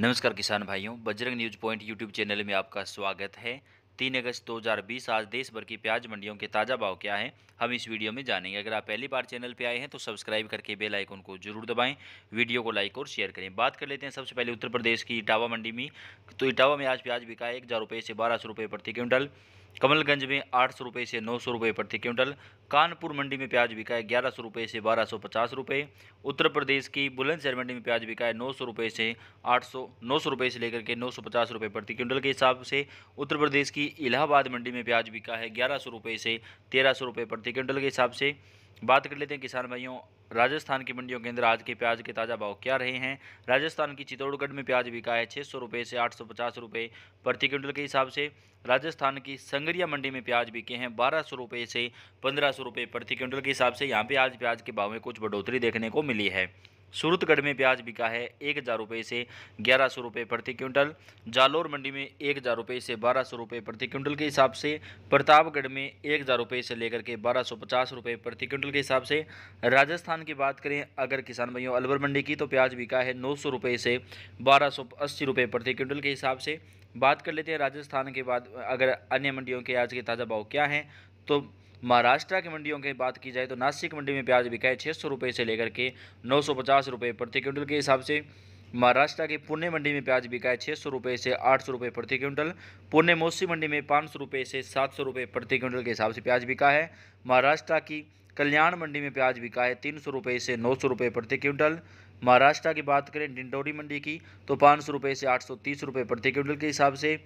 नमस्कार किसान भाइयों Bajrang news point YouTube channel में आपका स्वागत है तीन अगस्त 2020 आज देश भर की प्याज मंडियों के ताज़ा भाव क्या हैं हम इस वीडियो में जानेंगे अगर आप पहली बार चैनल पर आए हैं तो सब्सक्राइब करके बेल आइकन को जरूर दबाएं वीडियो को लाइक और शेयर करें बात कर लेते हैं सबसे पहले उत्तर प्रदेश की इटावा मंडी में तो इटावा में आज प्याज बिका एक हज़ार रुपये से बारह सौ रुपये प्रति क्विंटल कमलगंज में आठ सौ रुपये से नौ सौ रुपये प्रति क्विंटल कानपुर मंडी में प्याज बिका है ग्यारह सौ रुपये से बारह सौ पचास रुपये उत्तर प्रदेश की बुलंदशहर मंडी में प्याज बिका है नौ सौ रुपये से आठ सौ नौ सौ रुपये से लेकर के नौ सौ पचास रुपये प्रति क्विंटल के हिसाब से उत्तर प्रदेश की इलाहाबाद मंडी में प्याज बिका है ग्यारह सौ रुपये से तेरह सौ रुपये प्रति क्विंटल के हिसाब से बात कर लेते हैं किसान भाइयों राजस्थान की मंडियों के अंदर आज के प्याज के ताज़ा भाव क्या रहे हैं राजस्थान की चित्तौड़गढ़ में प्याज बिका है छः सौ रुपये से आठ सौ पचास रुपये प्रति क्विंटल के हिसाब से राजस्थान की संगरिया मंडी में प्याज बिके हैं बारह सौ रुपये से पंद्रह सौ रुपये प्रति क्विंटल के हिसाब से यहाँ पे आज प्याज के भाव में कुछ बढ़ोतरी देखने को मिली है सूरतगढ़ में प्याज बिका है एक हज़ार रुपये से ग्यारह सौ रुपये प्रति क्विंटल जालोर मंडी में एक हज़ार रुपये से बारह सौ रुपये प्रति क्विंटल के हिसाब से प्रतापगढ़ में एक हज़ार रुपये से लेकर के बारह सौ पचास रुपये प्रति क्विंटल के हिसाब से राजस्थान की बात करें अगर किसान भाइयों अलवर मंडी की तो प्याज बिका है नौ सौ रुपये से बारह सौ अस्सी रुपये प्रति क्विंटल के हिसाब से बात कर लेते हैं राजस्थान के बाद अगर अन्य मंडियों के आज के ताज़ा भाव क्या हैं तो महाराष्ट्र की मंडियों की बात की जाए तो नासिक मंडी में प्याज बिका है छः सौ रुपये से लेकर के नौ सौ पचास रुपये प्रति क्विंटल के हिसाब से महाराष्ट्र की पुणे मंडी में प्याज बिका है छः सौ रुपये से आठ सौ रुपये प्रति क्विंटल पुणे मौसी मंडी में पाँच सौ रुपये से सात सौ रुपये प्रति क्विंटल के हिसाब से प्याज बिका है महाराष्ट्र की कल्याण मंडी में प्याज बिका है तीन सौ रुपये से नौ सौ रुपये प्रति क्विंटल महाराष्ट्र की बात करें डिंडोरी मंडी की तो पाँच सौ रुपये से आठ सौ तीस रुपये प्रति क्विंटल के हिसाब से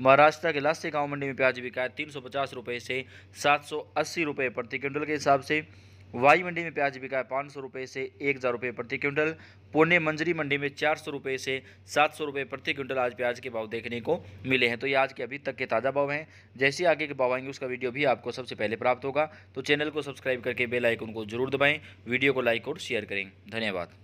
महाराष्ट्र के लास्ते गाँव मंडी में प्याज बिका है तीन सौ पचास रुपये से सात सौ अस्सी रुपये प्रति क्विंटल के हिसाब से वाई मंडी में प्याज बिका है पाँच सौ रुपये से एक हज़ार रुपये प्रति क्विंटल पुणे मंजरी मंडी में चार सौ रुपये से सात सौ रुपये प्रति क्विंटल आज प्याज के भाव देखने को मिले हैं तो ये आज के अभी तक के ताज़ा भाव हैं जैसे आगे के भाव आएंगे उसका वीडियो भी आपको सबसे पहले प्राप्त होगा तो चैनल को सब्सक्राइब करके बेल आइकन को जरूर दबाएँ वीडियो को लाइक और शेयर करें धन्यवाद